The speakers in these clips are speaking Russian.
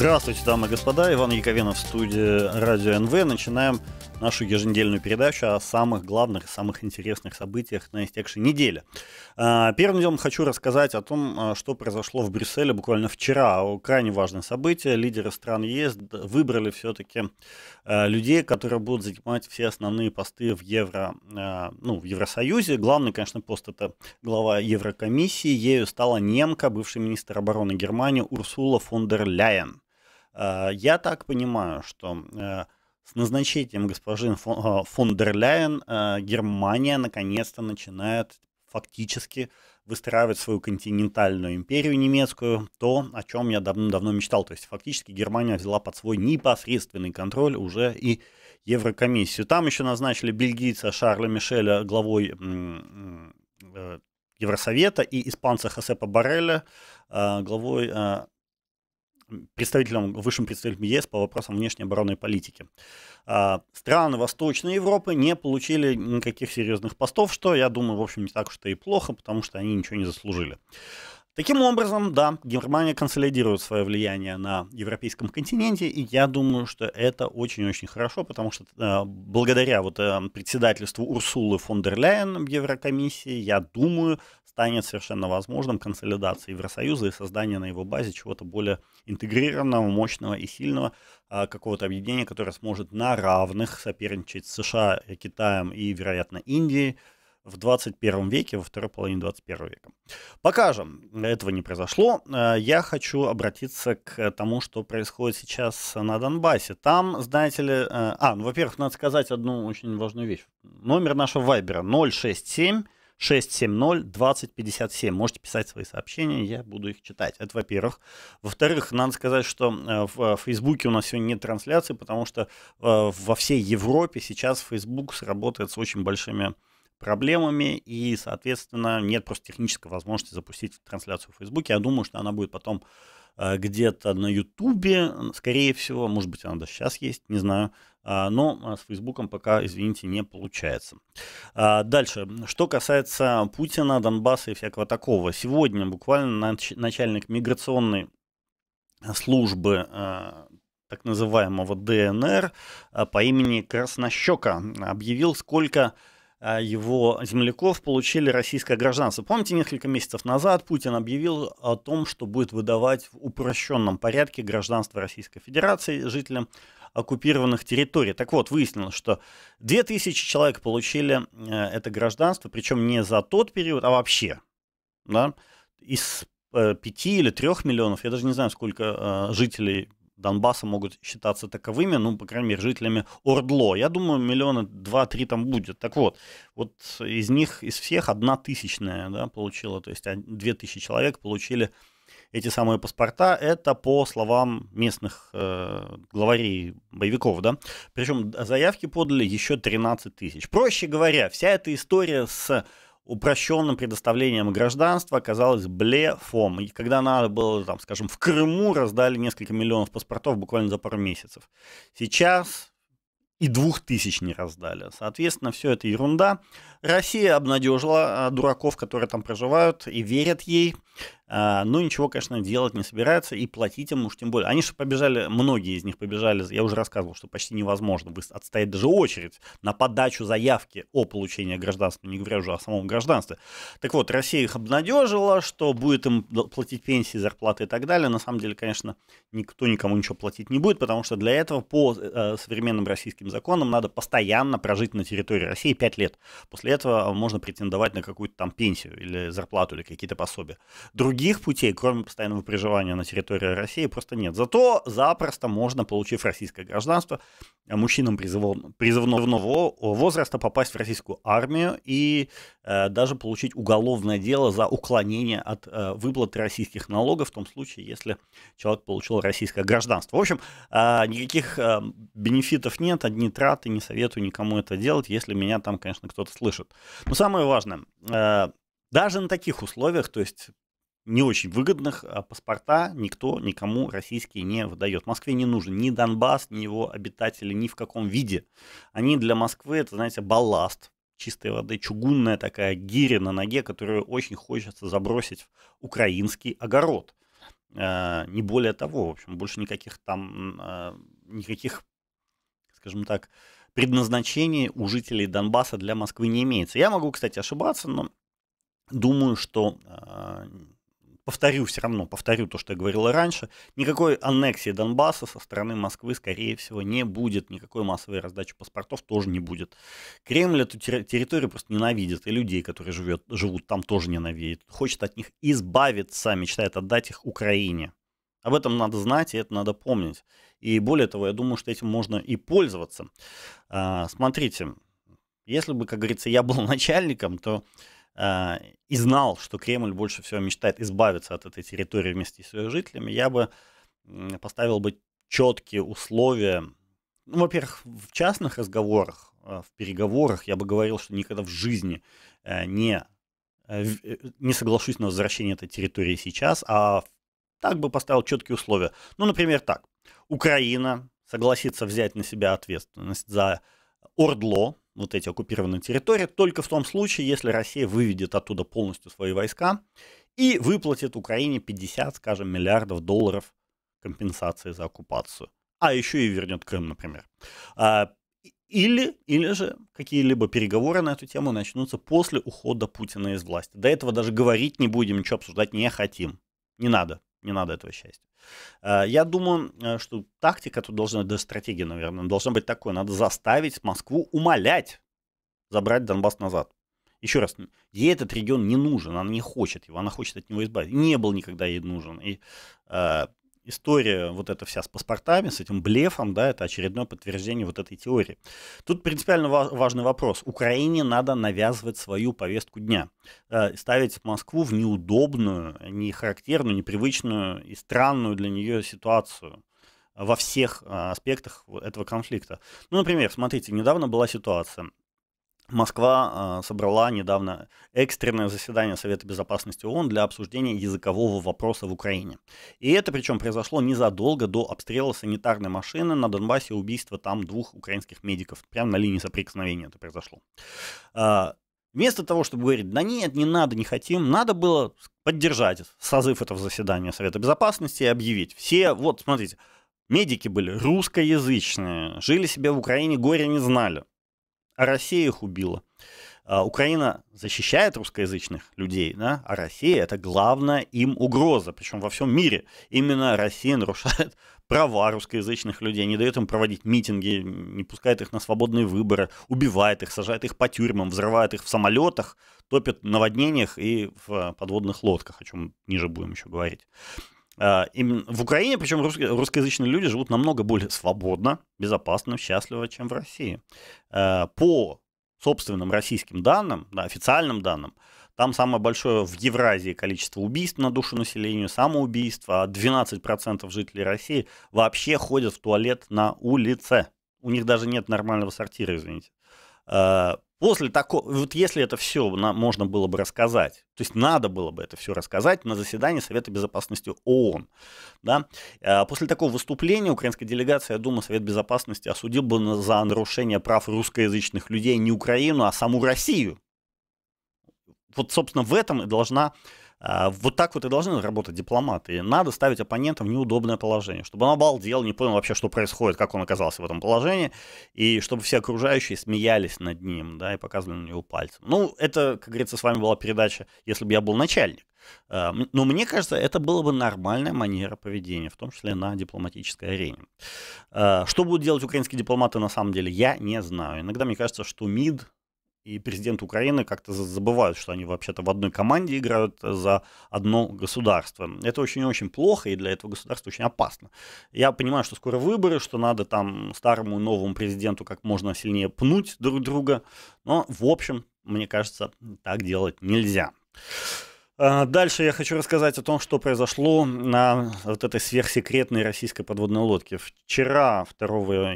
Здравствуйте, дамы и господа. Иван Яковенов, студии Радио НВ. Начинаем нашу еженедельную передачу о самых главных, самых интересных событиях на истекшей неделе. А, первым делом хочу рассказать о том, а, что произошло в Брюсселе буквально вчера. Крайне важное событие. Лидеры стран ЕС выбрали все-таки а, людей, которые будут занимать все основные посты в, Евро, ну, в Евросоюзе. Главный, конечно, пост это глава Еврокомиссии. Ею стала немка, бывший министр обороны Германии Урсула фон дер Ляйен. Э, я так понимаю, что э, с назначением госпожи фон, э, дер Ляйен Германия наконец-то начинает фактически выстраивать свою континентальную империю немецкую, то, о чем я давно-давно мечтал. То есть фактически Германия взяла под свой непосредственный контроль уже и Еврокомиссию. Там еще назначили бельгийца Шарля Мишеля главой Евросовета и испанца Хосепа Барреля главой представителям, высшим представителям ЕС по вопросам внешней оборонной политики. А, страны Восточной Европы не получили никаких серьезных постов, что, я думаю, в общем, не так уж и плохо, потому что они ничего не заслужили. Таким образом, да, Германия консолидирует свое влияние на европейском континенте, и я думаю, что это очень-очень хорошо, потому что э, благодаря вот э, председательству Урсулы фон дер Ляйен в Еврокомиссии, я думаю, станет совершенно возможным консолидация Евросоюза и создание на его базе чего-то более интегрированного, мощного и сильного, э, какого-то объединения, которое сможет на равных соперничать с США, э, Китаем и, вероятно, Индией, в 21 веке, во второй половине 21 века. Пока же этого не произошло, э, я хочу обратиться к тому, что происходит сейчас на Донбассе. Там, знаете ли, э, а, ну, во-первых, надо сказать одну очень важную вещь. Номер нашего вайбера 067 670-2057. Можете писать свои сообщения, я буду их читать. Это во-первых. Во-вторых, надо сказать, что э, в Фейсбуке у нас сегодня нет трансляции, потому что во всей Европе сейчас Фейсбук сработает с очень большими проблемами, и, соответственно, нет просто технической возможности запустить трансляцию в Фейсбуке. Я думаю, что она будет потом э, где-то на Ютубе, скорее всего, может быть, она даже сейчас есть, не знаю. А, но э, с Фейсбуком пока, извините, не получается. А, дальше, что касается Путина, Донбасса и всякого такого. Сегодня буквально начальник миграционной службы э, так называемого ДНР по имени Краснощека объявил, сколько Э, его земляков получили российское гражданство. Помните, несколько месяцев назад Путин объявил о том, что будет выдавать в упрощенном порядке гражданство Российской Федерации жителям оккупированных территорий. Так вот, выяснилось, что 2000 человек получили э, это гражданство, причем не за тот период, а вообще. Да? Из 5 э, или 3 миллионов, я даже не знаю, сколько жителей Донбасса могут считаться таковыми, ну, по крайней мере, жителями Ордло. Я думаю, миллиона два-три там будет. Так вот, вот из них, из всех одна тысячная да, получила, то есть две тысячи человек получили эти самые паспорта, это по словам местных э, главарей боевиков, да. Причем э, заявки подали еще 13 тысяч. Проще говоря, вся эта история с упрощенным предоставлением гражданства оказалось блефом. И когда надо было, там, скажем, в Крыму раздали несколько миллионов паспортов буквально за пару месяцев. Сейчас и двух тысяч не раздали. Соответственно, все это ерунда. Россия обнадежила а, дураков, которые там проживают и верят ей. А, но ничего, конечно, делать не собираются и платить им уж тем более. Они же побежали, многие из них побежали, я уже рассказывал, что почти невозможно отстоять даже очередь на подачу заявки о получении гражданства, не говоря уже о самом гражданстве. Так вот, Россия их обнадежила, что будет им платить пенсии, зарплаты и так далее. На самом деле, конечно, никто никому ничего платить не будет, потому что для этого по э, современным российским законам надо постоянно прожить на территории России 5 лет. После этого можно претендовать на какую-то там пенсию или зарплату или какие-то пособия. Другие других путей, кроме постоянного проживания на территории России, просто нет. Зато запросто можно, получив российское гражданство, мужчинам призывного, призывного возраста попасть в российскую армию и э, даже получить уголовное дело за уклонение от э, выплаты российских налогов в том случае, если человек получил российское гражданство. В общем, э, никаких э, бенефитов нет, одни траты, не советую никому это делать, если меня там, конечно, кто-то слышит. Но самое важное, э, даже на таких условиях, то есть не очень выгодных а паспорта никто никому российские не выдает. Москве не нужен ни Донбасс, ни его обитатели, ни в каком виде. Они для Москвы, это, знаете, балласт чистой воды, чугунная такая гиря на ноге, которую очень хочется забросить в украинский огород. Э, не более того, в общем, больше никаких там, э, никаких, скажем так, предназначений у жителей Донбасса для Москвы не имеется. Я могу, кстати, ошибаться, но думаю, что э, повторю все равно, повторю то, что я говорил раньше, никакой аннексии Донбасса со стороны Москвы, скорее всего, не будет, никакой массовой раздачи паспортов тоже не будет. Кремль эту территорию просто ненавидит, и людей, которые живет, живут там, тоже ненавидит. Хочет от них избавиться, мечтает отдать их Украине. Об этом надо знать, и это надо помнить. И более того, я думаю, что этим можно и пользоваться. А, смотрите, если бы, как говорится, я был начальником, то а, и знал, что Кремль больше всего мечтает избавиться от этой территории вместе с ее жителями, я бы поставил бы четкие условия. Ну, во-первых, в частных разговорах, а, в переговорах я бы говорил, что никогда в жизни э, не, э, э, не соглашусь на возвращение этой территории сейчас, а так бы поставил четкие условия. Ну, например, так. Украина согласится взять на себя ответственность за Ордло, вот эти оккупированные территории, только в том случае, если Россия выведет оттуда полностью свои войска и выплатит Украине 50, скажем, миллиардов долларов компенсации за оккупацию. А еще и вернет Крым, например. А, или, или же какие-либо переговоры на эту тему начнутся после ухода Путина из власти. До этого даже говорить не будем, ничего обсуждать не хотим. Не надо. Не надо этого счастья. Э, я думаю, э, что тактика тут должна, даже стратегия, наверное, должна быть такой. Надо заставить Москву умолять забрать Донбасс назад. Еще раз, ей этот регион не нужен, она не хочет его, она хочет от него избавиться. Не был никогда ей нужен. И э, история вот эта вся с паспортами, с этим блефом, да, это очередное подтверждение вот этой теории. Тут принципиально важный вопрос. Украине надо навязывать свою повестку дня, э, ставить Москву в неудобную, нехарактерную, непривычную и странную для нее ситуацию во всех э, аспектах этого конфликта. Ну, например, смотрите, недавно была ситуация. Москва а, собрала недавно экстренное заседание Совета Безопасности ООН для обсуждения языкового вопроса в Украине. И это причем произошло незадолго до обстрела санитарной машины на Донбассе, убийства там двух украинских медиков. Прямо на линии соприкосновения это произошло. А, вместо того, чтобы говорить, да нет, не надо, не хотим, надо было поддержать созыв этого заседания Совета Безопасности и объявить. Все, вот смотрите, медики были русскоязычные, жили себе в Украине, горе не знали а Россия их убила. А, Украина защищает русскоязычных людей, да, а Россия это главная им угроза, причем во всем мире. Именно Россия нарушает права русскоязычных людей, не дает им проводить митинги, не пускает их на свободные выборы, убивает их, сажает их по тюрьмам, взрывает их в самолетах, топит в наводнениях и в э, подводных лодках, о чем ниже будем еще говорить. А, Именно в Украине, причем русскоязычные люди живут намного более свободно, безопасно, счастливо, чем в России. А, по собственным российским данным, да, официальным данным, там самое большое в Евразии количество убийств на душу населения, самоубийства. 12% а жителей России вообще ходят в туалет на улице. У них даже нет нормального сортира, извините. После такого, вот если это все на, можно было бы рассказать, то есть надо было бы это все рассказать на заседании Совета Безопасности ООН. Да? Э, после такого выступления украинская делегация, я думаю, Совет Безопасности осудил бы за нарушение прав русскоязычных людей не Украину, а саму Россию. Вот, собственно, в этом и должна а, вот так вот и должны работать дипломаты. И надо ставить оппонента в неудобное положение, чтобы он обалдел, не понял вообще, что происходит, как он оказался в этом положении, и чтобы все окружающие смеялись над ним, да, и показывали на него пальцем. Ну, это, как говорится, с вами была передача «Если бы я был начальник». А, но мне кажется, это было бы нормальная манера поведения, в том числе на дипломатической арене. А, что будут делать украинские дипломаты на самом деле, я не знаю. Иногда мне кажется, что МИД и президент Украины как-то забывают, что они вообще-то в одной команде играют э, за одно государство. Это очень-очень плохо, и для этого государства очень опасно. Я понимаю, что скоро выборы, что надо там старому и новому президенту как можно сильнее пнуть друг друга, но, в общем, мне кажется, так делать нельзя. А, дальше я хочу рассказать о том, что произошло на вот этой сверхсекретной российской подводной лодке. Вчера, 2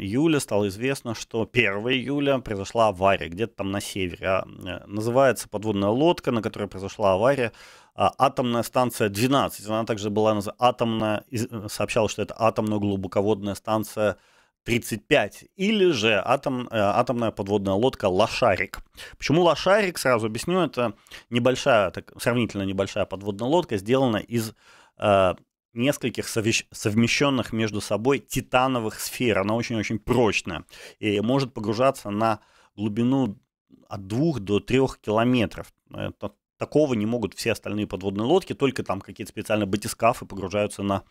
июля, стало известно, что 1 июля произошла авария где-то там на севере. А, э, называется подводная лодка, на которой произошла авария. А, атомная станция 12. Она также была атомная, э, сообщала, что это атомная глубоководная станция 12 35 или же атом, э, атомная подводная лодка «Лошарик». Почему «Лошарик»? Сразу объясню, это небольшая, так, сравнительно небольшая подводная лодка, сделана из э, нескольких совмещенных между собой титановых сфер. Она очень-очень прочная и может погружаться на глубину от 2 до 3 километров. Это Такого не могут все остальные подводные лодки, только там какие-то специально батискафы погружаются на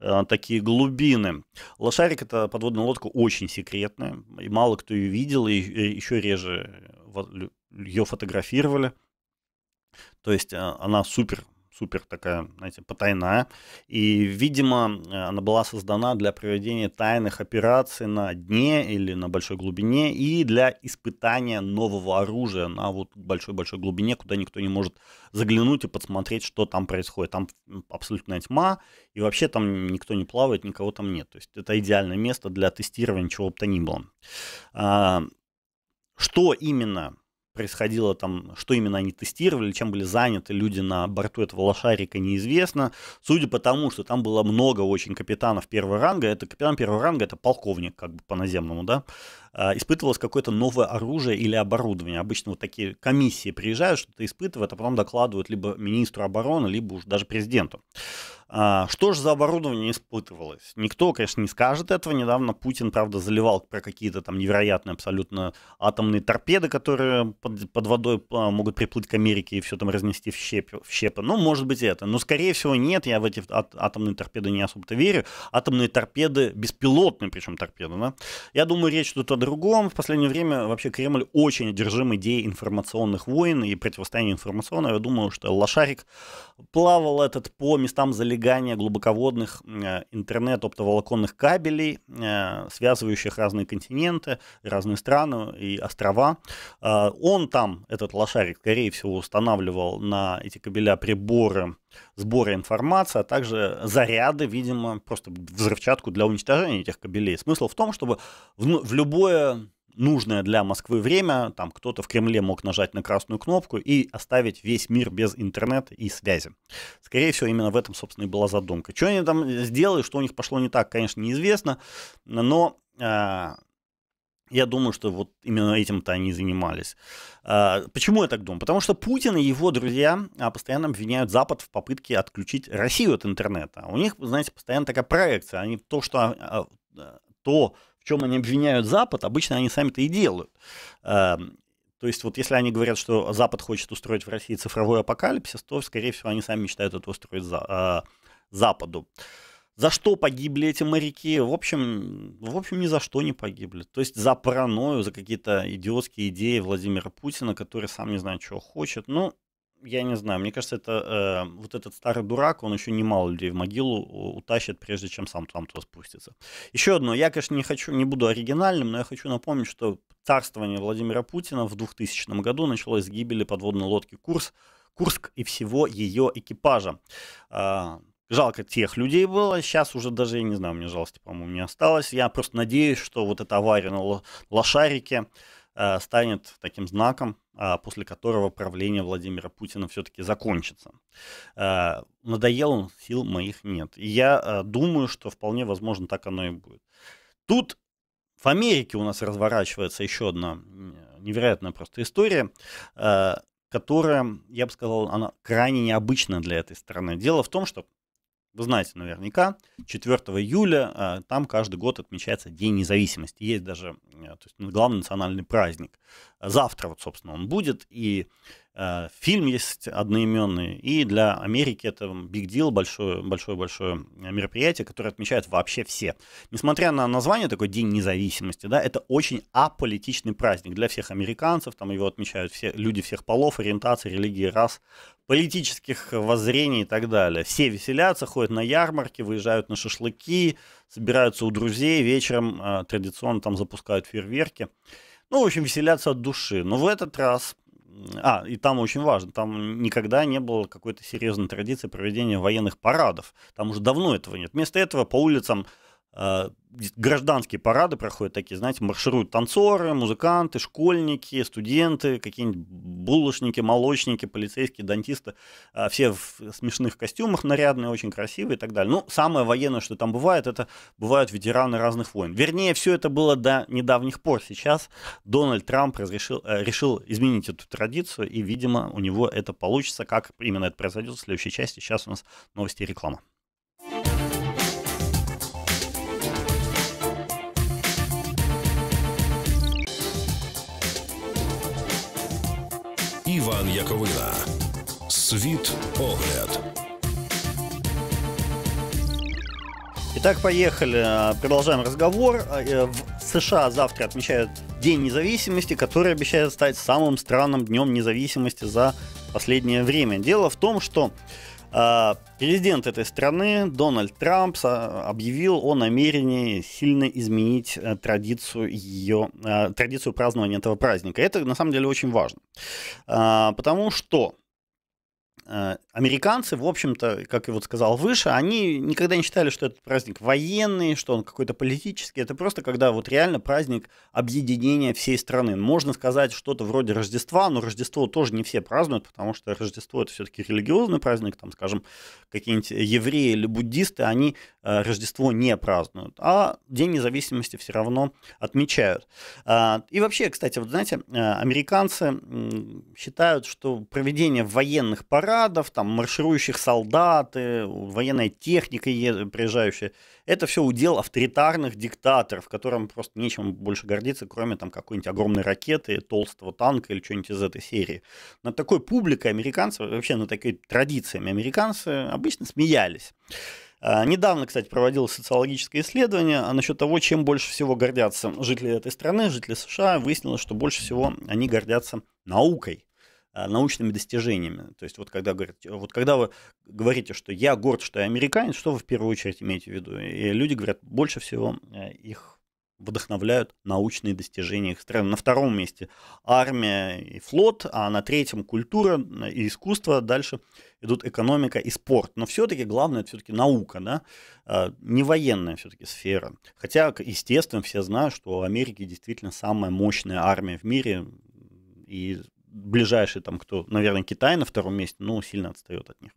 э, такие глубины. Лошарик это подводная лодка очень секретная, и мало кто ее видел, и, и э, еще реже э, ее фотографировали. То есть э, она супер супер такая, знаете, потайная. И, видимо, э, она была создана для проведения тайных операций на дне или на большой глубине и для испытания нового оружия на вот большой-большой глубине, куда никто не может заглянуть и подсмотреть, что там происходит. Там абсолютная тьма, и вообще там никто не плавает, никого там нет. То есть это идеальное место для тестирования чего бы то ни было. А, что именно происходило там, что именно они тестировали, чем были заняты люди на борту этого лошарика, неизвестно. Судя по тому, что там было много очень капитанов первого ранга, это капитан первого ранга, это полковник как бы по наземному, да, а, испытывалось какое-то новое оружие или оборудование. Обычно вот такие комиссии приезжают, что-то испытывают, а потом докладывают либо министру обороны, либо уже даже президенту. А, что же за оборудование испытывалось? Никто, конечно, не скажет этого. Недавно Путин, правда, заливал про какие-то там невероятные абсолютно атомные торпеды, которые под, под водой а, могут приплыть к Америке и все там разнести в, щеп, в щепы. Ну, может быть, это. Но, скорее всего, нет. Я в эти а- атомные торпеды не особо-то верю. Атомные торпеды, беспилотные причем торпеды, да? Я думаю, речь тут о другом. В последнее время вообще Кремль очень одержим идеей информационных войн и противостояния информационного. Я думаю, что лошарик плавал этот по местам залегания напрягание глубоководных э, интернет-оптоволоконных кабелей, э, связывающих разные континенты, разные страны и острова. Э, он там, этот лошарик, скорее всего, устанавливал на эти кабеля приборы сбора информации, а также заряды, видимо, просто взрывчатку для уничтожения этих кабелей. Смысл в том, чтобы в, ну, в любое нужное для Москвы время, там кто-то в Кремле мог нажать на красную кнопку и оставить весь мир без интернета и связи. Скорее всего, именно в этом, собственно, и была задумка. Что они там сделали, что у них пошло не так, конечно, неизвестно, но э, я думаю, что вот именно этим-то они и занимались. А, почему я так думаю? Потому что Путин и его друзья а, постоянно обвиняют Запад в попытке отключить Россию от интернета. У них, знаете, постоянно такая проекция. Они то, что, то, чем они обвиняют Запад, обычно они сами-то и делают. Эм, то есть вот если они говорят, что Запад хочет устроить в России цифровой апокалипсис, то, скорее всего, они сами мечтают это устроить за, э, Западу. За что погибли эти моряки? В общем, в общем, ни за что не погибли. То есть за паранойю, за какие-то идиотские идеи Владимира Путина, который сам не знает, чего хочет. Ну, я не знаю, мне кажется, это э, вот этот старый дурак, он еще немало людей в могилу утащит, прежде чем сам там туда спустится. Еще одно, я, конечно, не хочу, не буду оригинальным, но я хочу напомнить, что царствование Владимира Путина в 2000 году началось с гибели подводной лодки Курс, Курск и всего ее экипажа. Э, жалко тех людей было, сейчас уже даже, я не знаю, мне жалости, по-моему, не осталось. Я просто надеюсь, что вот эта авария на Лошарике э, станет таким знаком, а, после которого правление Владимира Путина все-таки закончится. А, надоел он, сил моих нет. И я а, думаю, что вполне возможно так оно и будет. Тут в Америке у нас разворачивается еще одна невероятная просто история, которая, я бы сказал, она крайне необычна для этой страны. Дело в том, что вы знаете наверняка, 4 июля э, там каждый год отмечается День независимости. Есть даже э, то есть, главный национальный праздник. Завтра, вот, собственно, он будет. И Э, фильм есть одноименный, и для Америки это big deal, большое-большое мероприятие, которое отмечают вообще все. Несмотря на название такой День независимости, да, это очень аполитичный праздник для всех американцев, там его отмечают все, люди всех полов, ориентаций, религии, рас, политических воззрений и так далее. Все веселятся, ходят на ярмарки, выезжают на шашлыки, собираются у друзей, вечером э, традиционно там запускают фейерверки. Ну, в общем, веселятся от души. Но в этот раз а, и там очень важно, там никогда не было какой-то серьезной традиции проведения военных парадов. Там уже давно этого нет. Вместо этого по улицам а, гражданские парады проходят такие, знаете, маршируют танцоры, музыканты, школьники, студенты, какие-нибудь булочники, молочники, полицейские, дантисты. А, все в смешных костюмах, нарядные, очень красивые и так далее. Ну, самое военное, что там бывает, это бывают ветераны разных войн. Вернее, все это было до недавних пор. Сейчас Дональд Трамп разрешил, э, решил изменить эту традицию, и, видимо, у него это получится. Как именно это произойдет в следующей части, сейчас у нас новости и реклама. Іван Яковина. Світ огляд. Итак, поехали. Продолжаем разговор. А, э, в США завтра отмечают День независимости, который обещает стать самым странным днем независимости за последнее время. Дело в том, что а, президент этой страны Дональд Трамп объявил о намерении сильно изменить э, традицию, ее, э, традицию празднования этого праздника. Это на самом деле очень важно, а, потому что э, Американцы, в общем-то, как я вот сказал выше, они никогда не считали, что этот праздник военный, что он какой-то политический. Это просто когда вот реально праздник объединения всей страны. Можно сказать что-то вроде Рождества, но Рождество тоже не все празднуют, потому что Рождество это все-таки религиозный праздник. Там, скажем, какие-нибудь евреи или буддисты, они э, Рождество не празднуют, а День независимости все равно отмечают. А, и вообще, кстати, вот знаете, э, американцы считают, что проведение военных парадов, там там марширующих солдат, военная техника, приезжающая. Это все удел авторитарных диктаторов, которым просто нечем больше гордиться, кроме там какой-нибудь огромной ракеты, толстого танка или чего нибудь из этой серии. На такой публикой американцы, вообще на такими традициями американцы обычно смеялись. А, недавно, кстати, проводилось социологическое исследование а насчет того, чем больше всего гордятся жители этой страны, жители США. Выяснилось, что больше всего они гордятся наукой. Э, научными достижениями. То есть вот когда, говорят, э, вот когда вы говорите, что я горд, что я американец, что вы в первую очередь имеете в виду? И люди говорят, больше всего э, их вдохновляют научные достижения их страны. На втором месте армия и флот, а на третьем культура и искусство, дальше идут экономика и спорт. Но все-таки главное это все-таки наука, да? не военная все-таки сфера. Хотя, естественно, все знают, что у Америки действительно самая мощная армия в мире, и ближайший там кто, наверное, Китай на втором месте, но сильно отстает от них.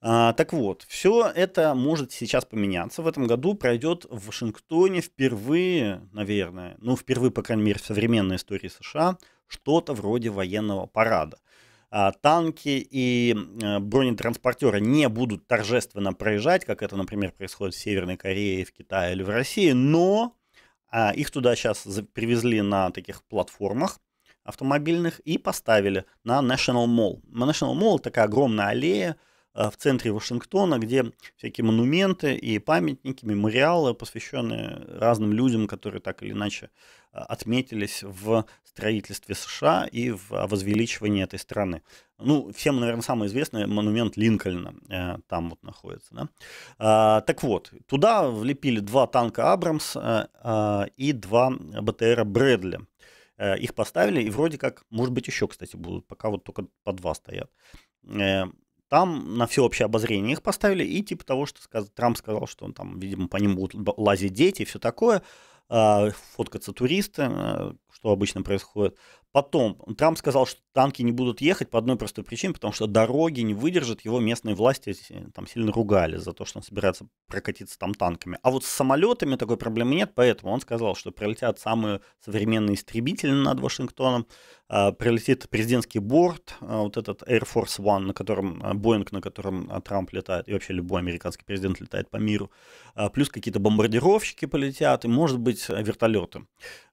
А, так вот, все это может сейчас поменяться. В этом году пройдет в Вашингтоне впервые, наверное, ну, впервые, по крайней мере, в современной истории США, что-то вроде военного парада. А, танки и а, бронетранспортеры не будут торжественно проезжать, как это, например, происходит в Северной Корее, в Китае или в России, но а, их туда сейчас привезли на таких платформах, автомобильных и поставили на National Mall. National Mall такая огромная аллея э, в центре Вашингтона, где всякие монументы и памятники, мемориалы, посвященные разным людям, которые так или иначе э, отметились в строительстве США и в э, возвеличивании этой страны. Ну, всем, наверное, самый известный монумент Линкольна э, там вот находится. Да? Э, так вот, туда влепили два танка Абрамс э, э, и два БТРа Брэдли. Э, их поставили, и вроде как, может быть, еще, кстати, будут, пока вот только по два стоят. Э, там на всеобщее обозрение их поставили, и типа того, что сказ... Трамп сказал, что он там, видимо, по ним будут лазить дети и все такое, а, фоткаться туристы, э, что обычно происходит. Потом Трамп сказал, что танки не будут ехать по одной простой причине, потому что дороги не выдержат, его местные власти э, там сильно ругали за то, что он собирается прокатиться там танками. А вот с самолетами такой проблемы нет, поэтому он сказал, что пролетят самые современные истребители над Вашингтоном, а, пролетит президентский борт, а, вот этот Air Force One, на котором, а, Боинг, на котором Трамп летает, и вообще любой американский президент летает по миру, плюс какие-то бомбардировщики полетят, и, может быть, вертолеты.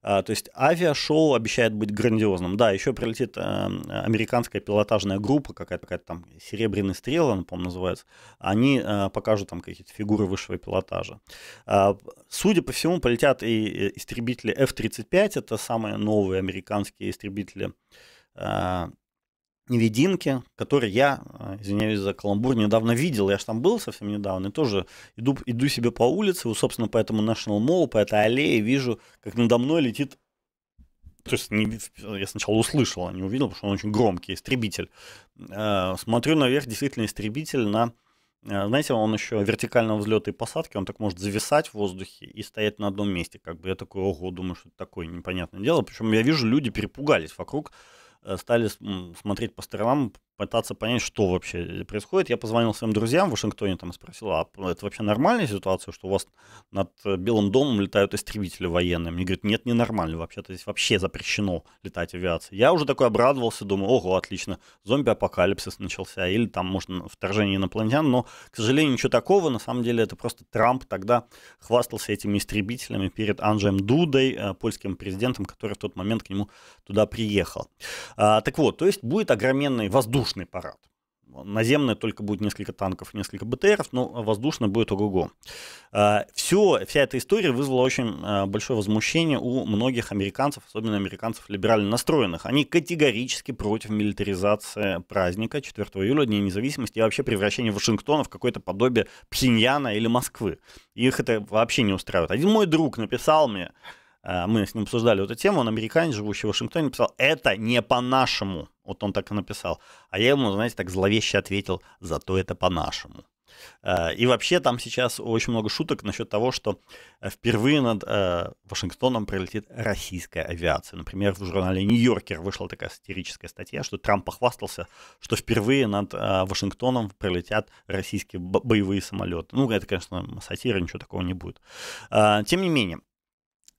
То есть авиашоу обещает быть грандиозным грандиозным. Да, еще прилетит э, американская пилотажная группа, какая-то какая там Серебряная стрела, она, по-моему, называется. Они э, покажут там какие-то фигуры высшего пилотажа. Э, судя по всему, полетят и э, истребители F-35, это самые новые американские истребители э, невидимки, который я, э, извиняюсь за каламбур, недавно видел. Я же там был совсем недавно и тоже иду, иду себе по улице, вот, собственно, по этому National Mall, по этой аллее, вижу, как надо мной летит то есть не, я сначала услышал, а не увидел, потому что он очень громкий, истребитель. Э, смотрю наверх, действительно истребитель на э, знаете, он еще вертикального взлета и посадки, он так может зависать в воздухе и стоять на одном месте. Как бы я такой, ого, думаю, что это такое непонятное дело. Причем я вижу, люди перепугались вокруг, э, стали смотреть по сторонам, пытаться понять, что вообще происходит. Я позвонил своим друзьям в Вашингтоне, там спросил, а это вообще нормальная ситуация, что у вас над э, Белым домом летают истребители военные? Мне говорят, нет, не нормально, вообще-то здесь вообще запрещено летать авиация. Я уже такой обрадовался, думаю, ого, отлично, зомби-апокалипсис начался, или там, может, вторжение инопланетян, но, к сожалению, ничего такого, на самом деле это просто Трамп тогда хвастался этими истребителями перед Анджеем Дудой, э, польским президентом, который в тот момент к нему туда приехал. А, так вот, то есть будет огроменный воздушный воздушный парад. наземный только будет несколько танков, несколько БТРов, но воздушный будет ого-го. А, Все, вся эта история вызвала очень а, большое возмущение у многих американцев, особенно американцев либерально настроенных. Они категорически против милитаризации праздника 4 июля, Дня независимости, и вообще превращения Вашингтона в какое-то подобие Пхеньяна или Москвы. Их это вообще не устраивает. Один мой друг написал мне, а, мы с ним обсуждали эту тему, он американец, живущий в Вашингтоне, написал это не по-нашему. Вот он так и написал. А я ему, знаете, так зловеще ответил, зато это по-нашему. Э, и вообще там сейчас очень много шуток насчет того, что э, впервые над э, Вашингтоном пролетит российская авиация. Например, в журнале «Нью-Йоркер» вышла такая сатирическая статья, что Трамп похвастался, что впервые над Вашингтоном пролетят российские боевые самолеты. Ну, это, конечно, сатира, ничего такого не будет. тем не менее,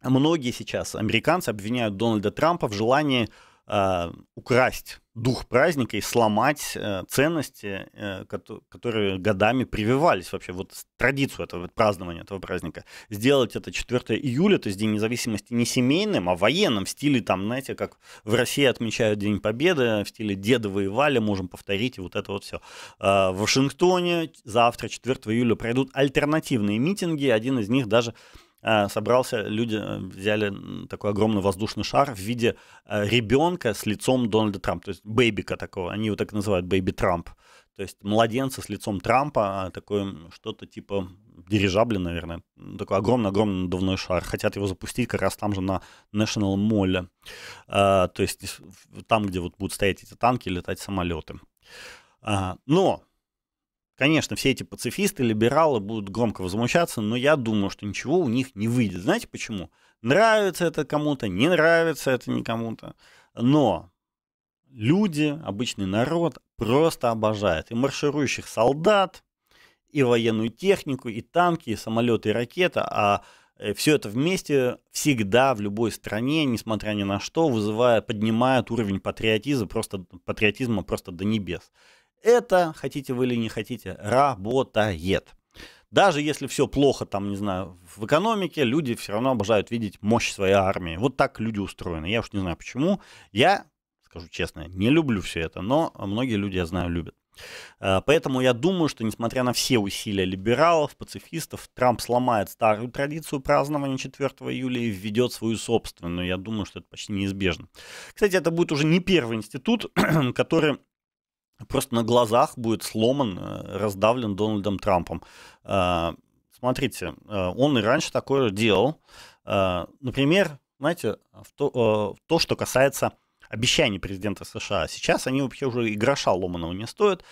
многие сейчас американцы обвиняют Дональда Трампа в желании Э, украсть дух праздника и сломать э, ценности, э, которые годами прививались вообще, вот традицию этого празднования этого праздника. Сделать это 4 июля, то есть День независимости не семейным, а военным, в стиле там, знаете, как в России отмечают День Победы, в стиле «деда воевали», можем повторить, и вот это вот все. Э, в Вашингтоне завтра, 4 июля, пройдут альтернативные митинги, один из них даже а, собрался, люди э, взяли такой огромный воздушный шар в виде э, ребенка с лицом Дональда Трампа, то есть бэйбика такого, они его так называют, бэйби Трамп. То есть младенца с лицом Трампа, а, такое что-то типа дирижабля, наверное. Такой огромный-огромный надувной шар. Хотят его запустить как раз там же на National Mall. А, то есть там, где вот будут стоять эти танки и летать самолеты. А, но Конечно, все эти пацифисты, либералы будут громко возмущаться, но я думаю, что ничего у них не выйдет. Знаете почему? Нравится это кому-то, не нравится это никому-то. Но люди, обычный народ просто обожает и марширующих солдат, и военную технику, и танки, и самолеты, и ракеты. А э, все это вместе всегда в любой стране, несмотря ни на что, вызывает, поднимает уровень патриотизма просто, патриотизма просто до небес это, хотите вы или не хотите, работает. Даже если все плохо, там, не знаю, в экономике, люди все равно обожают видеть мощь своей армии. Вот так люди устроены. Я уж не знаю почему. Я, скажу честно, не люблю все это, но многие люди, я знаю, любят. Э, поэтому я думаю, что несмотря на все усилия либералов, пацифистов, Трамп сломает старую традицию празднования 4 июля и введет свою собственную. Я думаю, что это почти неизбежно. Кстати, это будет уже не первый институт, который просто на глазах будет сломан, э, раздавлен Дональдом Трампом. Э, смотрите, э, он и раньше такое делал. Например, знаете, в то, в то что касается обещаний президента США. Сейчас они вообще уже и гроша ломаного не стоят.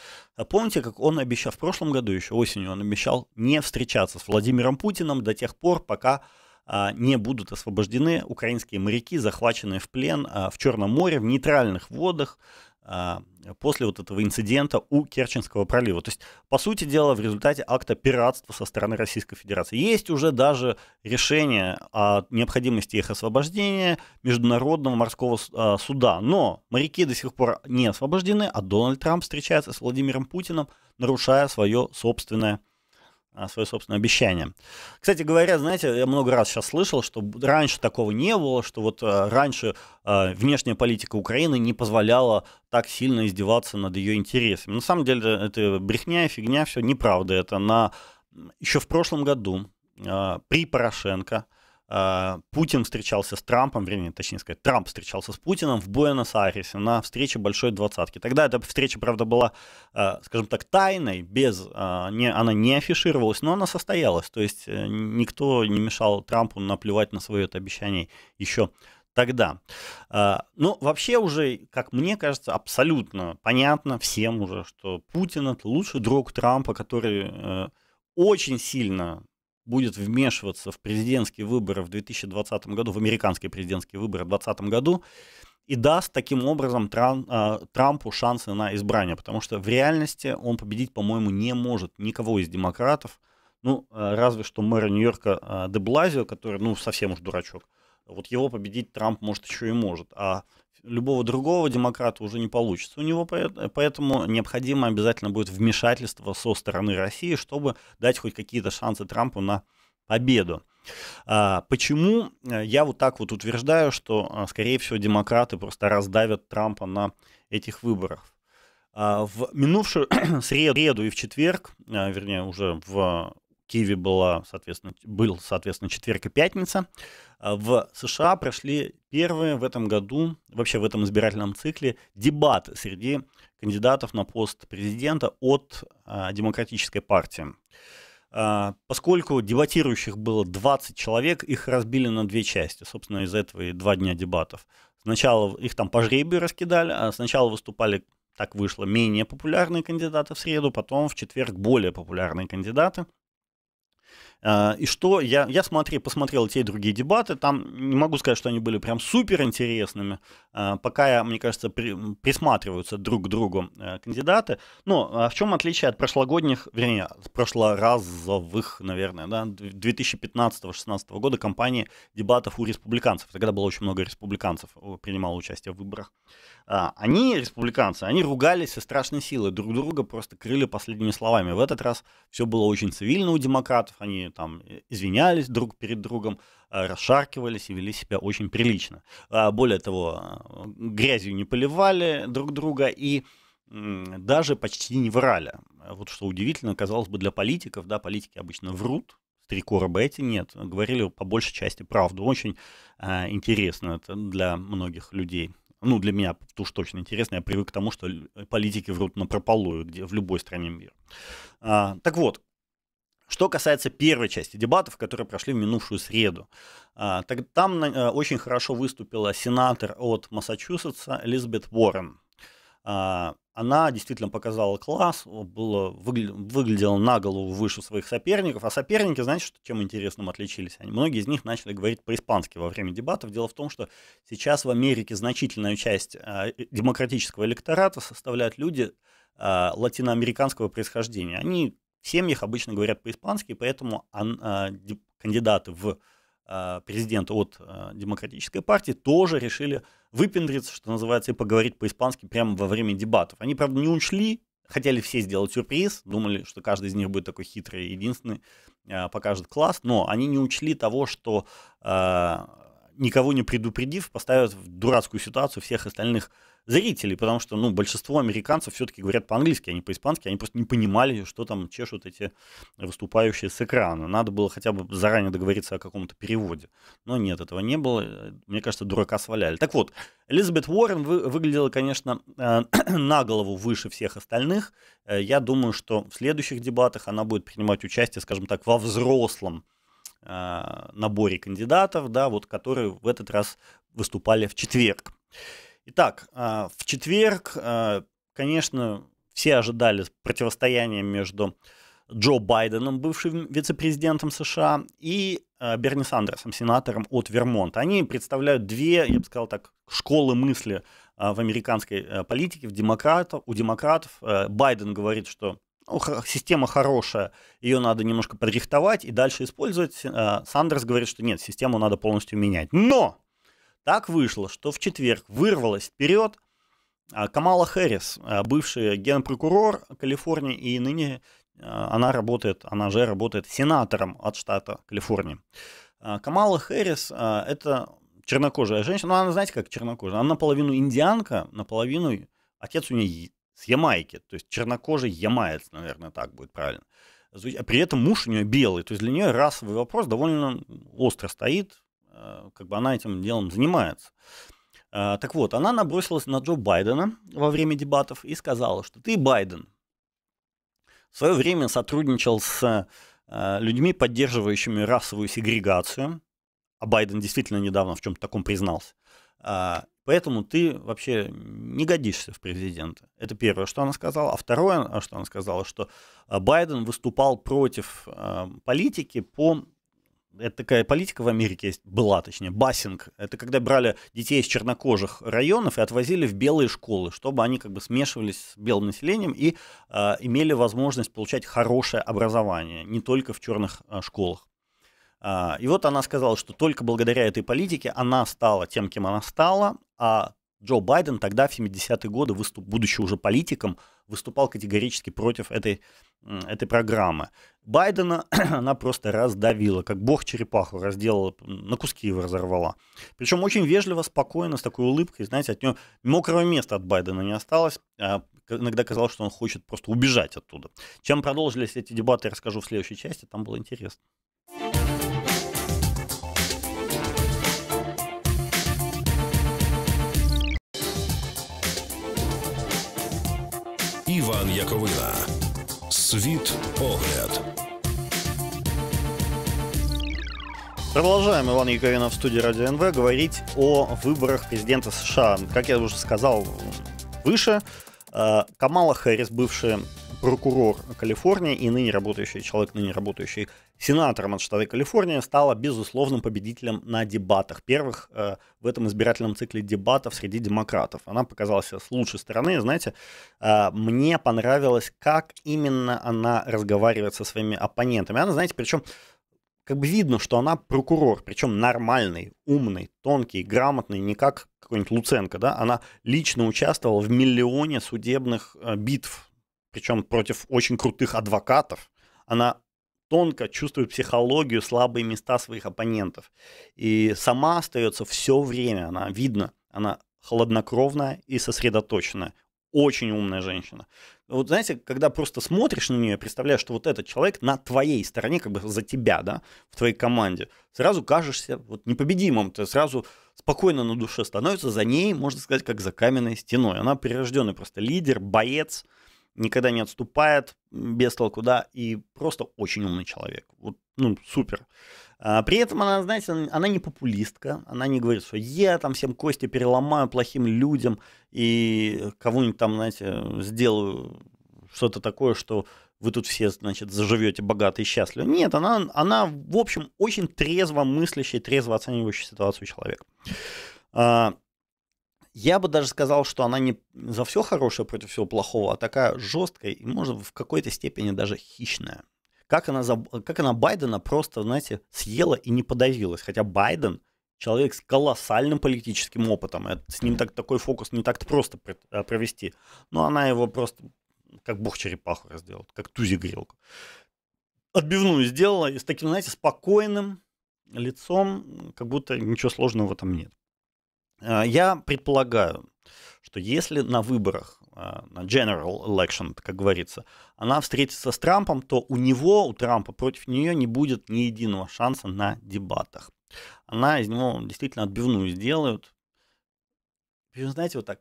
Помните, как он обещал, в прошлом году еще осенью он обещал не встречаться с Владимиром Путиным до тех пор, пока не будут освобождены украинские моряки, захваченные в плен в Черном море, в нейтральных водах, а, после вот этого инцидента у Керченского пролива. То есть, по сути дела, в результате акта пиратства со стороны Российской Федерации. Есть уже даже решение о необходимости их освобождения Международного морского а, суда. Но моряки до сих пор не освобождены, а Дональд Трамп встречается с Владимиром Путиным, нарушая свое собственное а, свое собственное обещание. Кстати говоря, знаете, я много раз сейчас слышал, что раньше такого не было, что вот э, раньше э, внешняя политика Украины не позволяла так сильно издеваться над ее интересами. На самом деле это брехня, фигня, все неправда. Это на еще в прошлом году э, при Порошенко Э, Путин встречался с Трампом, вернее, точнее сказать, Трамп встречался с Путиным в Буэнос-Айресе на встрече Большой Двадцатки. Тогда эта встреча, правда, была, э, скажем так, тайной, без, э, не, она не афишировалась, но она состоялась. То есть никто не мешал Трампу наплевать на свое это обещание еще тогда. Ну, вообще уже, как мне кажется, абсолютно понятно всем уже, что Путин это лучший друг Трампа, который очень сильно будет вмешиваться в президентские выборы в 2020 году, в американские президентские выборы в 2020 году, и даст таким образом Трам, а, Трампу шансы на избрание, потому что в реальности он победить, по-моему, не может никого из демократов, ну, а, разве что мэра Нью-Йорка а, Деблазио, который, ну, совсем уж дурачок, вот его победить Трамп, может, еще и может, а любого другого демократа уже не получится у него, э, поэтому необходимо обязательно будет вмешательство со стороны России, чтобы дать хоть какие-то шансы Трампу на победу. А, почему э, я вот так вот утверждаю, что, э, скорее всего, демократы просто раздавят Трампа на этих выборах? А, в минувшую среду и в четверг, вернее, уже в Киеве была, соответственно, был, соответственно, четверг и пятница. А в США прошли первые в этом году, вообще в этом избирательном цикле, дебаты среди кандидатов на пост президента от а, Демократической партии. А, поскольку дебатирующих было 20 человек, их разбили на две части. Собственно, из этого и два дня дебатов. Сначала их там по жребию раскидали, а сначала выступали так вышло, менее популярные кандидаты в среду, потом в четверг более популярные кандидаты. Э, и что я, я смотри, посмотрел те и другие дебаты, там не могу сказать, что они были прям супер интересными, э, пока, я мне кажется, при, присматриваются друг к другу э, кандидаты. Но ну, а в чем отличие от прошлогодних, вернее, прошлоразовых, наверное, да, 2015-2016 года кампании дебатов у республиканцев. Тогда было очень много республиканцев, принимало участие в выборах. А, они, республиканцы, они ругались со страшной силой, друг друга просто крыли последними словами. В этот раз все было очень цивильно у демократов, они там э, извинялись друг перед другом, э, расшаркивались и вели себя очень прилично. А, более того, э, грязью не поливали друг друга и даже почти не врали. Вот что удивительно, казалось бы, для политиков, да, политики обычно врут, три короба эти нет, говорили по большей части правду. Очень э, интересно это для многих людей ну, для меня уж точно интересно, я привык к тому, что политики врут на прополую, где в любой стране мира. А, так вот, что касается первой части дебатов, которые прошли в минувшую среду, а, там э, очень хорошо выступила сенатор от Массачусетса Элизабет Уоррен. А, она действительно показала класс, было, выглядела на голову выше своих соперников, а соперники, знаете, что, чем интересным отличились? Они, многие из них начали говорить по-испански во время дебатов. Дело в том, что сейчас в Америке значительную часть а, э, демократического электората составляют люди латиноамериканского происхождения. Они в семьях обычно говорят по-испански, поэтому он, а, ди, кандидаты в а, президента от а, Демократической партии тоже решили выпендриться, что называется, и поговорить по-испански прямо во время дебатов. Они, правда, не ушли, хотели все сделать сюрприз, думали, что каждый из них будет такой хитрый, единственный, а, покажет класс, но они не учли того, что а, никого не предупредив, поставят в дурацкую ситуацию всех остальных зрителей, потому что, ну, большинство американцев все-таки говорят по-английски, а не по-испански, они просто не понимали, что там чешут эти выступающие с экрана. Надо было хотя бы заранее договориться о каком-то переводе. Но нет, этого не было. Мне кажется, дурака сваляли. Так вот, Элизабет Уоррен вы, выглядела, конечно, э, на голову выше всех остальных. Э, я думаю, что в следующих дебатах она будет принимать участие, скажем так, во взрослом э, наборе кандидатов, да, вот которые в этот раз выступали в четверг. Итак, а, в четверг, а, конечно, все ожидали противостояния между Джо Байденом, бывшим вице-президентом США, и а, Берни Сандерсом, сенатором от Вермонта. Они представляют две, я бы сказал так, школы мысли в американской политике, в демократов, у демократов. Байден говорит, что ну, система хорошая, ее надо немножко подрихтовать и дальше использовать. Сандерс говорит, что нет, систему надо полностью менять. Но так вышло, что в четверг вырвалась вперед а, Камала Хэррис, а, бывший генпрокурор Калифорнии и ныне а, она работает, она же работает сенатором от штата Калифорния. Камала Хэррис – это чернокожая женщина, ну она, знаете, как чернокожая, она наполовину индианка, наполовину отец у нее с Ямайки, то есть чернокожий ямаец, наверное, так будет правильно. При этом муж у нее белый, то есть для нее расовый вопрос довольно остро стоит, Э, как бы она этим делом занимается. А, так вот, она набросилась на Джо Байдена во время дебатов и сказала, что ты, Байден, в свое время сотрудничал с э, людьми, поддерживающими расовую сегрегацию, а Байден действительно недавно в чем-то таком признался. А, поэтому ты вообще не годишься в президенты. Это первое, что она сказала. А второе, что она сказала, что э, Байден выступал против политики по это такая политика в Америке есть, была точнее, бассинг. Это когда брали детей из чернокожих районов и отвозили в белые школы, чтобы они как бы смешивались с белым населением и э, имели возможность получать хорошее образование, не только в черных э, школах. Э, и вот она сказала, что только благодаря этой политике она стала тем, кем она стала, а Джо Байден тогда, в 70-е годы, выступ, будучи уже политиком, выступал категорически против этой, этой программы. Байдена она просто раздавила, как бог черепаху разделала, на куски его разорвала. Причем очень вежливо, спокойно, с такой улыбкой, знаете, от нее мокрого места от Байдена не осталось. А иногда казалось, что он хочет просто убежать оттуда. Чем продолжились эти дебаты, расскажу в следующей части, там было интересно. Іван Яковина. Світ погляд. Продолжаем, Иван Яковина в студии Радио НВ, говорить о выборах президента США. Как я уже сказал выше, э, Камала Харрис, бывший прокурор Калифорнии и ныне работающий, человек ныне работающий сенатором от штата Калифорния, стала безусловным победителем на дебатах, первых э, в этом избирательном цикле дебатов среди демократов. Она показалась с лучшей стороны. Знаете, э, мне понравилось, как именно она разговаривает со своими оппонентами. Она, знаете, причем как бы видно, что она прокурор, причем нормальный, умный, тонкий, грамотный, не как какой-нибудь Луценко, да, она лично участвовала в миллионе судебных э, битв, причем против очень крутых адвокатов. Она тонко чувствует психологию, слабые места своих оппонентов. И сама остается все время, она видно, она холоднокровная и сосредоточенная. Очень умная женщина. Вот знаете, когда просто смотришь на нее, представляешь, что вот этот человек на твоей стороне, как бы за тебя, да, в твоей команде, сразу кажешься вот непобедимым, ты сразу спокойно на душе становится за ней, можно сказать, как за каменной стеной. Она прирожденный просто лидер, боец, никогда не отступает без толку, да, и просто очень умный человек. Вот, ну, супер. А, при этом она, знаете, она не популистка, она не говорит, что я там всем кости переломаю плохим людям и кого-нибудь там, знаете, сделаю что-то такое, что вы тут все, значит, заживете богато и счастливы. Нет, она, она в общем, очень трезво мыслящий, трезво оценивающий ситуацию человек. А, я бы даже сказал, что она не за все хорошее против всего плохого, а такая жесткая и, может, в какой-то степени даже хищная. Как она, как она Байдена просто, знаете, съела и не подавилась. Хотя Байден человек с колоссальным политическим опытом. С ним так, такой фокус не так-то просто а, провести. Но она его просто как бог черепаху разделал, как тузи грелку. Отбивную сделала и с таким, знаете, спокойным лицом, как будто ничего сложного в этом нет. А, я предполагаю, что если на выборах, а, на general election, как говорится, она встретится с Трампом, то у него, у Трампа против нее не будет ни единого шанса на дебатах. Она из него действительно отбивную сделает. Причем, знаете, вот так,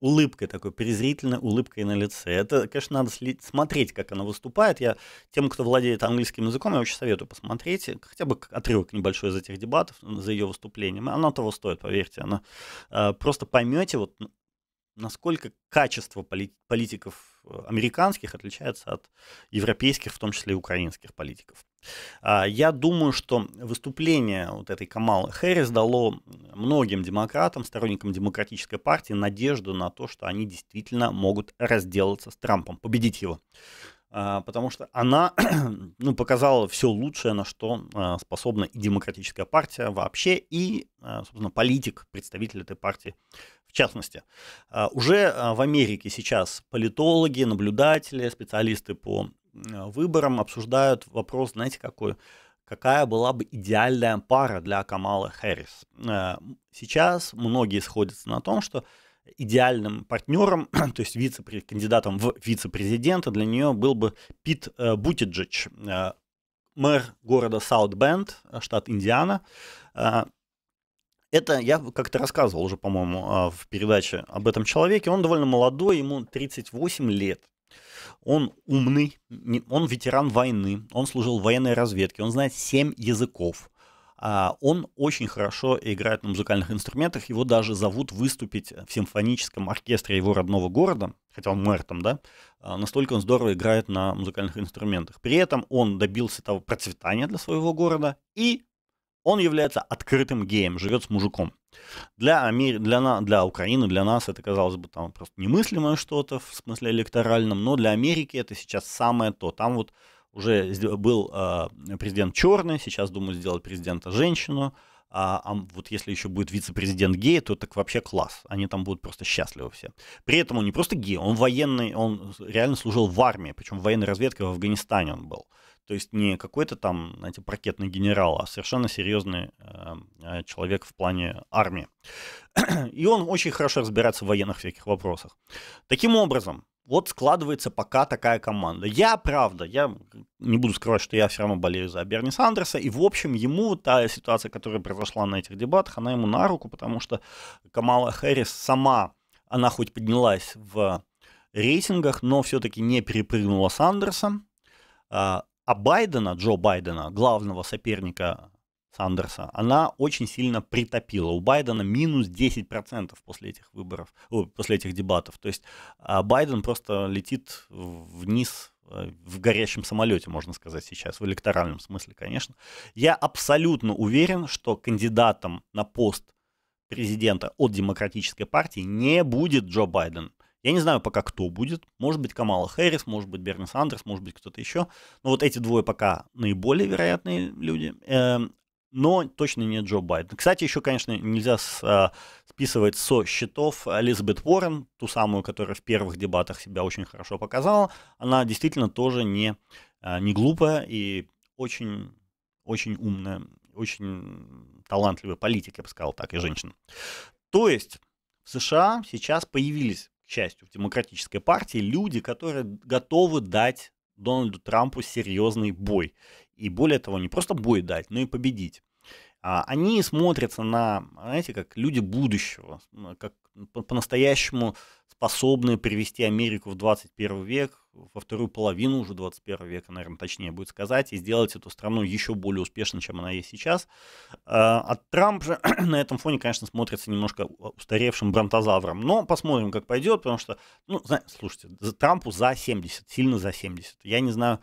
улыбкой такой, презрительной улыбкой на лице. Это, конечно, надо смотреть, как она выступает. Я тем, кто владеет английским языком, я очень советую посмотреть хотя бы отрывок небольшой из этих дебатов, за ее выступлением. Она того стоит, поверьте. Она, э, просто поймете, вот, насколько качество полит, политиков американских отличается от европейских, в том числе и украинских политиков. А, я думаю, что выступление вот этой Камалы Хэррис дало многим демократам, сторонникам демократической партии, надежду на то, что они действительно могут разделаться с Трампом, победить его. А, потому что она ну, показала все лучшее, на что а, способна и демократическая партия вообще, и, а, собственно, политик, представитель этой партии в частности. Уже в Америке сейчас политологи, наблюдатели, специалисты по выборам обсуждают вопрос, знаете, какой? Какая была бы идеальная пара для Камалы Хэррис? Сейчас многие сходятся на том, что идеальным партнером, то есть вице кандидатом в вице-президента для нее был бы Пит э, Бутиджич, э, мэр города Саутбенд, э, штат Индиана. Это я как-то рассказывал уже, по-моему, в передаче об этом человеке. Он довольно молодой, ему 38 лет. Он умный, он ветеран войны, он служил в военной разведке, он знает 7 языков – а, он очень хорошо играет на музыкальных инструментах, его даже зовут выступить в симфоническом оркестре его родного города, хотя он мэр там, да, а, настолько он здорово играет на музыкальных инструментах. При этом он добился того процветания для своего города, и он является открытым геем, живет с мужиком. Для, Амери, для, на... для Украины, для нас это, казалось бы, там просто немыслимое что-то в смысле электоральном, но для Америки это сейчас самое то. Там вот уже был э, президент черный, сейчас, думаю, сделать президента женщину. А, а вот если еще будет вице-президент гей, то так вообще класс. Они там будут просто счастливы все. При этом он не просто гей, он военный, он реально служил в армии, причем в военной разведке в Афганистане он был. То есть не какой-то там, знаете, паркетный генерал, а совершенно серьезный э, э, человек в плане армии. И он очень хорошо разбирается в военных всяких вопросах. Таким образом, вот складывается пока такая команда. Я, правда, я не буду скрывать, что я все равно болею за Берни Сандерса, и, в общем, ему та ситуация, которая произошла на этих дебатах, она ему на руку, потому что Камала Хэрис сама, она хоть поднялась в рейтингах, но все-таки не перепрыгнула Сандерса, а, а Байдена, Джо Байдена, главного соперника Сандерса, она очень сильно притопила. У Байдена минус 10% после этих выборов, после этих дебатов. То есть а, Байден просто летит вниз э, в горящем самолете, можно сказать сейчас, в электоральном смысле, конечно. Я абсолютно уверен, что кандидатом на пост президента от демократической партии не будет Джо Байден. Я не знаю пока, кто будет. Может быть, Камала Хэрис, может быть, Берни Сандерс, может быть, кто-то еще. Но вот эти двое пока наиболее вероятные люди. Эм, но точно не Джо Байден. Кстати, еще, конечно, нельзя а, списывать со счетов Элизабет Уоррен, ту самую, которая в первых дебатах себя очень хорошо показала. Она действительно тоже не, а, не глупая и очень, очень умная, очень талантливая политик, я бы сказал так, и женщина. То есть в США сейчас появились, к счастью, в демократической партии люди, которые готовы дать Дональду Трампу серьезный бой и более того, не просто бой дать, но и победить. А, они смотрятся на, знаете, как люди будущего, как по-настоящему способные привести Америку в 21 век, во вторую половину уже 21 века, наверное, точнее будет сказать, и сделать эту страну еще более успешной, чем она есть сейчас. А, а Трамп же на этом фоне, конечно, смотрится немножко устаревшим бронтозавром. Но посмотрим, как пойдет, потому что, ну, слушайте, Трампу за 70, сильно за 70. Я не знаю,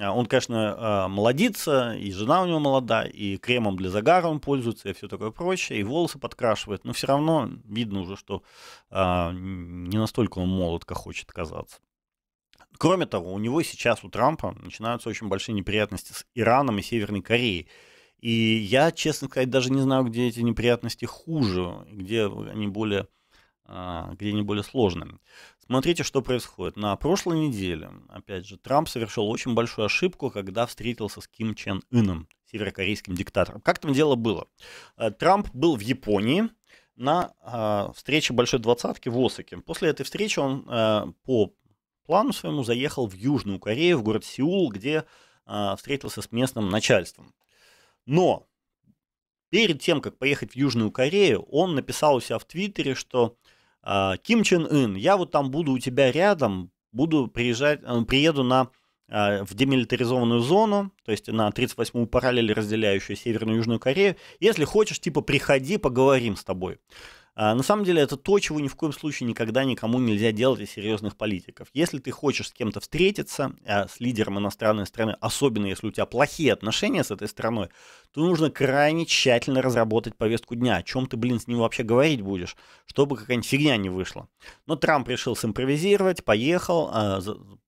а, он, конечно, а, молодится, и жена у него молода, и кремом для загара он пользуется, и все такое прочее, и волосы подкрашивает, но все равно видно уже, что а, не настолько он молод, как хочет казаться. Кроме того, у него сейчас, у Трампа, начинаются очень большие неприятности с Ираном и Северной Кореей. И я, честно сказать, даже не знаю, где эти неприятности хуже, где они более а, где они более сложным. Смотрите, что происходит. На прошлой неделе, опять же, Трамп совершил очень большую ошибку, когда встретился с Ким Чен Ыном, северокорейским диктатором. Как там дело было? Э, Трамп был в Японии на а, встрече Большой Двадцатки в Осаке. После этой встречи он э, по плану своему заехал в Южную Корею, в город Сеул, где а, встретился с местным начальством. Но перед тем, как поехать в Южную Корею, он написал у себя в Твиттере, что а, Ким Чен Ын, я вот там буду у тебя рядом, буду приезжать, э, приеду на а, в демилитаризованную зону, то есть на 38-ю параллель, разделяющую Северную и Южную Корею. Если хочешь, типа, приходи, поговорим с тобой. А, на самом деле это то, чего ни в коем случае никогда никому нельзя делать из серьезных политиков. Если ты хочешь с кем-то встретиться, а, с лидером иностранной страны, особенно если у тебя плохие отношения с этой страной, то нужно крайне тщательно разработать повестку дня, о чем ты, блин, с ним вообще говорить будешь, чтобы какая-нибудь фигня не вышла. Но Трамп решил симпровизировать, поехал, а,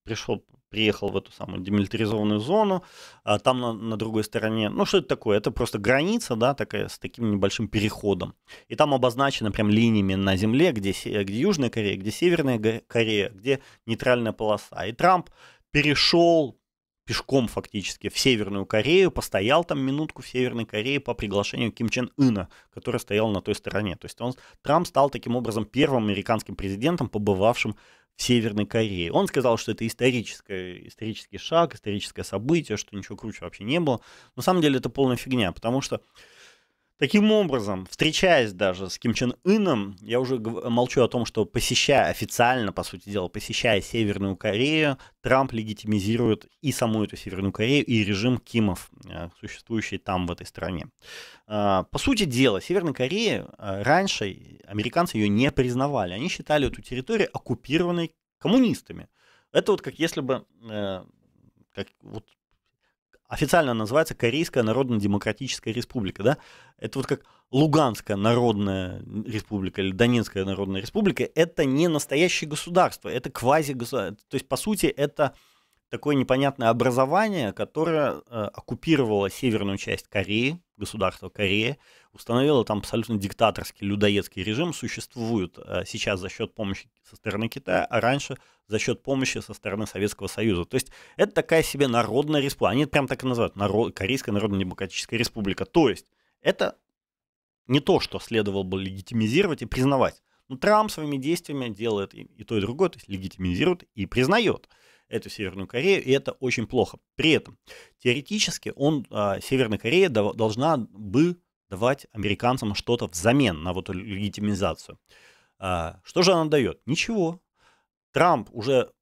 пришел, приехал в эту самую демилитаризованную зону, а там на, на другой стороне, ну что это такое? Это просто граница, да, такая с таким небольшим переходом. И там обозначено прям линиями на земле, где, где Южная Корея, где Северная Корея, где нейтральная полоса. И Трамп перешел пешком фактически в Северную Корею, постоял там минутку в Северной Корее по приглашению Ким Чен Ына, который стоял на той стороне. То есть он, Трамп стал таким образом первым американским президентом, побывавшим Северной Кореи. Он сказал, что это историческое, исторический шаг, историческое событие, что ничего круче вообще не было. Но На самом деле это полная фигня, потому что Таким образом, встречаясь даже с Ким Чен Ыном, я уже молчу о том, что посещая официально, по сути дела, посещая Северную Корею, Трамп легитимизирует и саму эту Северную Корею, и режим Кимов, э, существующий там, в этой стране. А, по сути дела, Северная Корея э, раньше американцы ее не признавали. Они считали эту территорию оккупированной коммунистами. Это вот как если бы э, как вот официально называется Корейская Народно-Демократическая Республика, да? Это вот как Луганская Народная Республика или Донецкая Народная Республика, это не настоящее государство, это квази-государство, то есть, по сути, это такое непонятное образование, которое э, оккупировало северную часть Кореи, государство Корея, установило там абсолютно диктаторский, людоедский режим, существует э, сейчас за счет помощи со стороны Китая, а раньше за счет помощи со стороны Советского Союза. То есть это такая себе народная республика, они прям так и называют, народ, Корейская Народно-Демократическая Республика. То есть это не то, что следовало бы легитимизировать и признавать. Но Трамп своими действиями делает и то, и другое, то есть легитимизирует и признает эту Северную Корею, и это очень плохо. При этом теоретически он, а, Северная Корея должна бы давать американцам что-то взамен на вот легитимизацию. А, что же она дает? Ничего. Трамп уже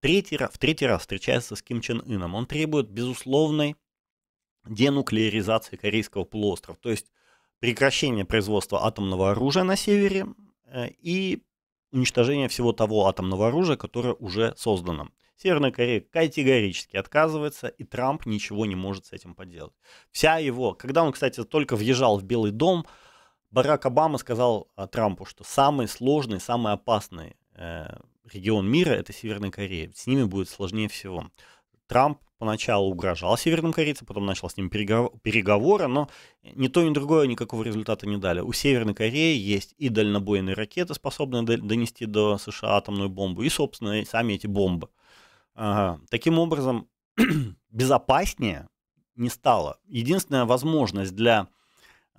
третий, в третий раз встречается с Ким Чен Ыном. Он требует безусловной денуклеаризации Корейского полуострова, то есть прекращение производства атомного оружия на севере э, и уничтожение всего того атомного оружия, которое уже создано. Северная Корея категорически отказывается, и Трамп ничего не может с этим поделать. Вся его, когда он, кстати, только въезжал в Белый дом, Барак Обама сказал а, Трампу, что самый сложный, самый опасный э, регион мира это Северная Корея. С ними будет сложнее всего. Трамп поначалу угрожал северным корейцам, потом начал с ним переговоры, но ни то, ни другое никакого результата не дали. У Северной Кореи есть и дальнобойные ракеты, способные донести до США атомную бомбу, и, собственно, сами эти бомбы. Таким образом, безопаснее не стало. Единственная возможность для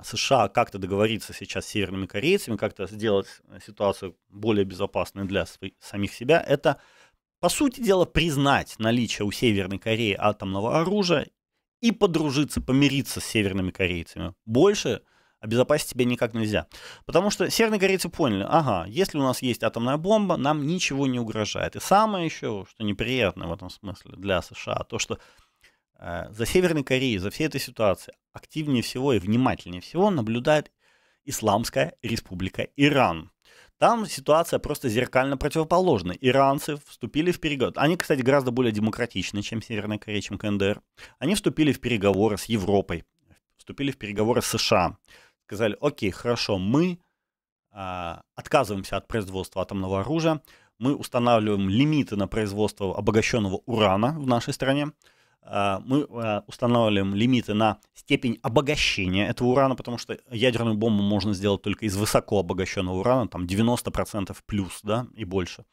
США как-то договориться сейчас с северными корейцами, как-то сделать э, ситуацию более безопасной для самих себя, это, по сути дела, признать наличие у Северной Кореи атомного оружия и подружиться, помириться с северными корейцами. Больше – обезопасить а себя никак нельзя. Потому что северные корейцы поняли, ага, если у нас есть атомная бомба, нам ничего не угрожает. И самое еще, что неприятно в этом смысле для США, то что э, за Северной Кореей, за всей этой ситуацией активнее всего и внимательнее всего наблюдает Исламская Республика Иран. Там ситуация просто зеркально противоположна. Иранцы вступили в переговоры. Они, кстати, гораздо более демократичны, чем Северная Корея, чем КНДР. Они вступили в переговоры с Европой, вступили в переговоры с США сказали, окей, хорошо, мы а, отказываемся от производства атомного оружия, мы устанавливаем лимиты на производство обогащенного урана в нашей стране, а, мы а, устанавливаем лимиты на степень обогащения этого урана, потому что ядерную бомбу можно сделать только из высоко обогащенного урана, там 90% плюс да, и больше.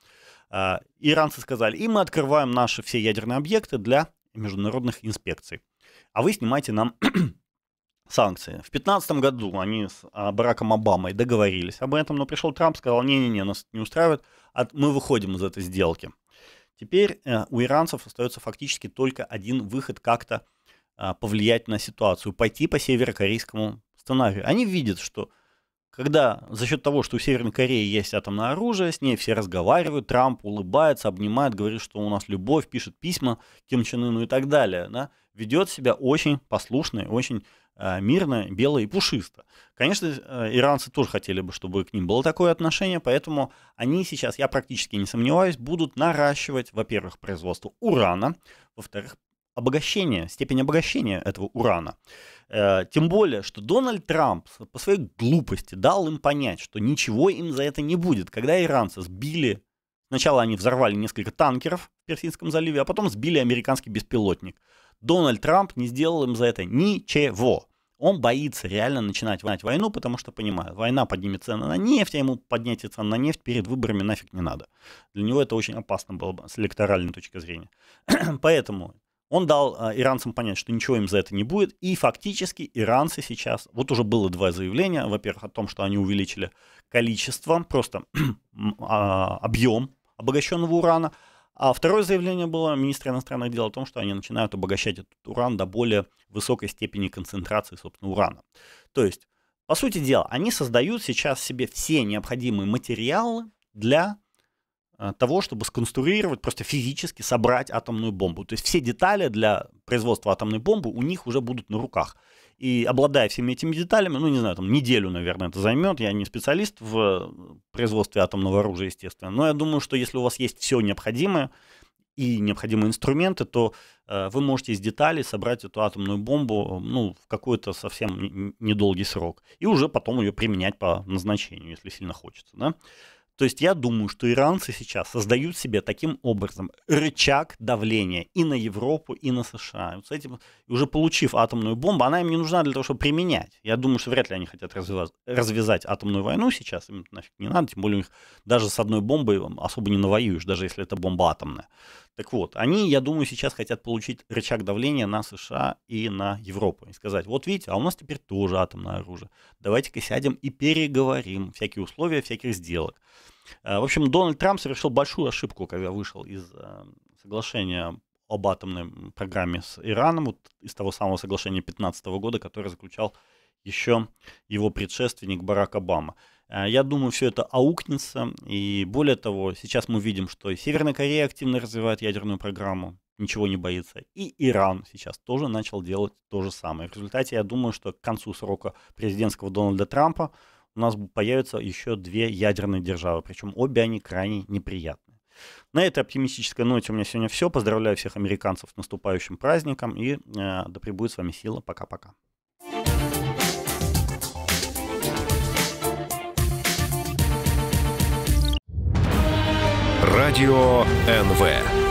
А, иранцы сказали, и мы открываем наши все ядерные объекты для международных инспекций. А вы снимаете нам санкции. В 2015 году они с а, Бараком Обамой договорились об этом, но пришел Трамп, сказал, не-не-не, нас не устраивает, мы выходим из этой сделки. Теперь э, у иранцев остается фактически только один выход как-то а, повлиять на ситуацию, пойти по северокорейскому сценарию. Они видят, что когда за счет того, что у Северной Кореи есть атомное оружие, с ней все разговаривают, Трамп улыбается, обнимает, говорит, что у нас любовь, пишет письма Ким Чен Ыну и так далее, да, ведет себя очень послушно и очень Э, мирно, бело и пушисто. Конечно, э, иранцы тоже хотели бы, чтобы к ним было такое отношение, поэтому они сейчас, я практически не сомневаюсь, будут наращивать, во-первых, производство урана, во-вторых, обогащение, степень обогащения этого урана. Э, тем более, что Дональд Трамп по своей глупости дал им понять, что ничего им за это не будет. Когда иранцы сбили, сначала они взорвали несколько танкеров, Персидском заливе, а потом сбили американский беспилотник. Дональд Трамп не сделал им за это ничего. Он боится реально начинать войну, потому что понимает, война поднимет цены на нефть, а ему поднять цены на нефть перед выборами нафиг не надо. Для него это очень опасно было бы с электоральной точки зрения. Поэтому он дал а, иранцам понять, что ничего им за это не будет, и фактически иранцы сейчас, вот уже было два заявления, во-первых, о том, что они увеличили количество, просто а, объем обогащенного урана, а второе заявление было министра иностранных дел о том, что они начинают обогащать этот уран до более высокой степени концентрации, собственно, урана. То есть, по сути дела, они создают сейчас себе все необходимые материалы для э, того, чтобы сконструировать, просто физически собрать атомную бомбу. То есть все детали для производства атомной бомбы у них уже будут на руках. И обладая всеми этими деталями, ну, не знаю, там неделю, наверное, это займет. Я не специалист в э, производстве атомного оружия, естественно. Но я думаю, что если у вас есть все необходимое и необходимые инструменты, то э, вы можете из деталей собрать эту атомную бомбу ну, в какой-то совсем недолгий срок. И уже потом ее применять по назначению, если сильно хочется. Да? То есть я думаю, что иранцы сейчас создают себе таким образом рычаг давления и на Европу, и на США. Вот с этим, уже получив атомную бомбу, она им не нужна для того, чтобы применять. Я думаю, что вряд ли они хотят развязать, развязать атомную войну сейчас, им нафиг не надо, тем более у них даже с одной бомбой особо не навоюешь, даже если это бомба атомная. Так вот, они, я думаю, сейчас хотят получить рычаг давления на США и на Европу. И сказать, вот видите, а у нас теперь тоже атомное оружие. Давайте-ка сядем и переговорим всякие условия, всяких сделок. Э, в общем, Дональд Трамп совершил большую ошибку, когда вышел из э, соглашения об атомной программе с Ираном, вот из того самого соглашения 2015 года, которое заключал еще его предшественник Барак Обама. Э, я думаю, все это аукнется. И более того, сейчас мы видим, что и Северная Корея активно развивает ядерную программу, ничего не боится. И Иран сейчас тоже начал делать то же самое. В результате, я думаю, что к концу срока президентского Дональда Трампа у нас появятся еще две ядерные державы. Причем обе они крайне неприятны. На этой оптимистической ноте у меня сегодня все. Поздравляю всех американцев с наступающим праздником. И э, да пребудет с вами сила. Пока-пока. Радио НВ.